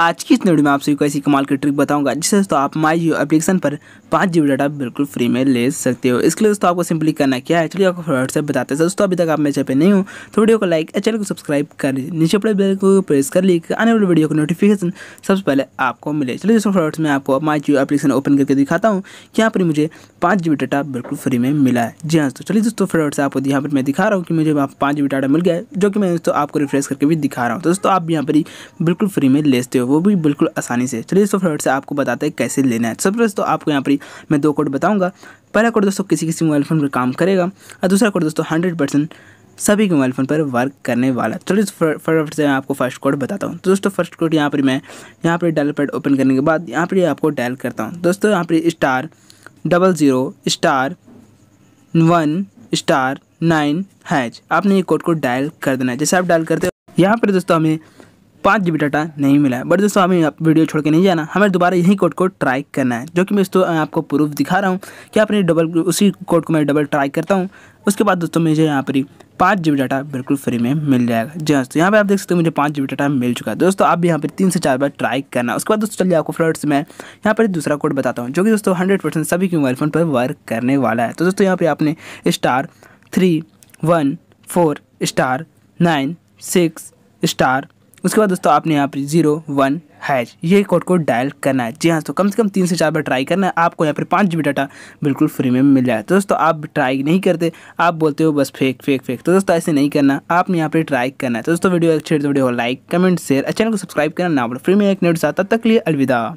आज की इस वीडियो में आप सभी को ऐसी कमाल की ट्रिक बताऊंगा जिससे दोस्तों आप माई जियो एप्लीकेशन पर पाँच जी डाटा बिल्कुल फ्री में ले सकते हो इसके लिए दोस्तों आपको सिंपली करना क्या है चलिए आपको व्हाट्सएप बताते हैं दोस्तों अभी तक आप मेरे चैनल पे नहीं हो तो वीडियो को लाइक चैनल को सब्सक्राइब कर लीजिए नीचे पड़े बेल को प्रेस कर ली आने वाली वीडियो को नोटिफिकेशन सबसे पहले आपको मिले चलिए दोस्तों फ्रॉड्स में आपको माई जियो एप्लीकेशन ओपन करके दिखाता हूँ कि यहाँ पर मुझे पाँच जी डाटा बिल्कुल फ्री में मिला है जी हाँ दोस्तों चलिए दोस्तों फ्रॉड्स आपको यहाँ पर मैं दिखा रहा हूँ कि मुझे पाँच जी डाटा मिल गया जो कि मैं दोस्तों आपको रिफ्रेश करके भी दिखा रहा हूँ तो दोस्तों आप यहाँ पर ही बिल्कुल फ्री में ले सकते हो वो भी बिल्कुल आसानी से चलिए दोस्तों फटाफट से आपको बताते हैं कैसे लेना है तो सबसे दोस्तों आपको यहाँ पर मैं दो कोड बताऊँगा पहला कोड दोस्तों किसी किसी मोबाइल फ़ोन पर काम करेगा और दूसरा कोड दोस्तों हंड्रेड परसेंट सभी के मोबाइल फ़ोन पर वर्क करने वाला चलिए फटाफट से मैं आपको फर्स्ट कोड बताता हूँ तो दोस्तों फर्स्ट कोड यहाँ पर मैं यहाँ पर डायल पैड ओपन करने के बाद यहाँ पर आपको डायल करता हूँ दोस्तों यहाँ पर star double zero star one star nine hash आपने ये कोड को डायल कर देना है जैसे आप डायल करते हो यहाँ पर दोस्तों हमें पाँच जी डाटा नहीं मिला है बट दोस्तों आप वीडियो छोड़ के नहीं जाना हमें दोबारा यही कोड को ट्राई करना है जो कि मैं दोस्तों आपको प्रूफ दिखा रहा हूँ कि आप डबल उसी कोड को मैं डबल ट्राई करता हूँ उसके बाद दोस्तों मुझे यहाँ पर पाँच जी डाटा बिल्कुल फ्री में मिल जाएगा जी हाँ तो यहाँ पर आप देख सकते हो मुझे पाँच जी डाटा मिल चुका है दोस्तों आप भी यहाँ पर तीन से चार बार ट्राई करना उसके बाद दोस्तों चलिए आपको फ्रॉड्स में यहाँ पर दूसरा कोड बताता हूँ जो कि दोस्तों हंड्रेड परसेंट सभी के मोबाइल फ़ोन पर वर्क करने वाला है तो दोस्तों यहाँ पर आपने star three one four star nine six star उसके बाद दोस्तों आपने यहाँ पर जीरो वन हैच ये कोड को डायल करना है जी हाँ तो कम से कम तीन से चार बार ट्राई करना है आपको यहाँ पर पाँच जी डाटा बिल्कुल फ्री में मिल जाए तो दोस्तों आप ट्राई नहीं करते आप बोलते हो बस फेक फेक फेक तो दोस्तों ऐसे नहीं करना आपने यहाँ पर ट्राई करना है तो दोस्तों वीडियो अच्छी तो video like comment share channel को सब्सक्राइब करना ना बोलो फ्री में एक नोट आता तक लिए अलविदा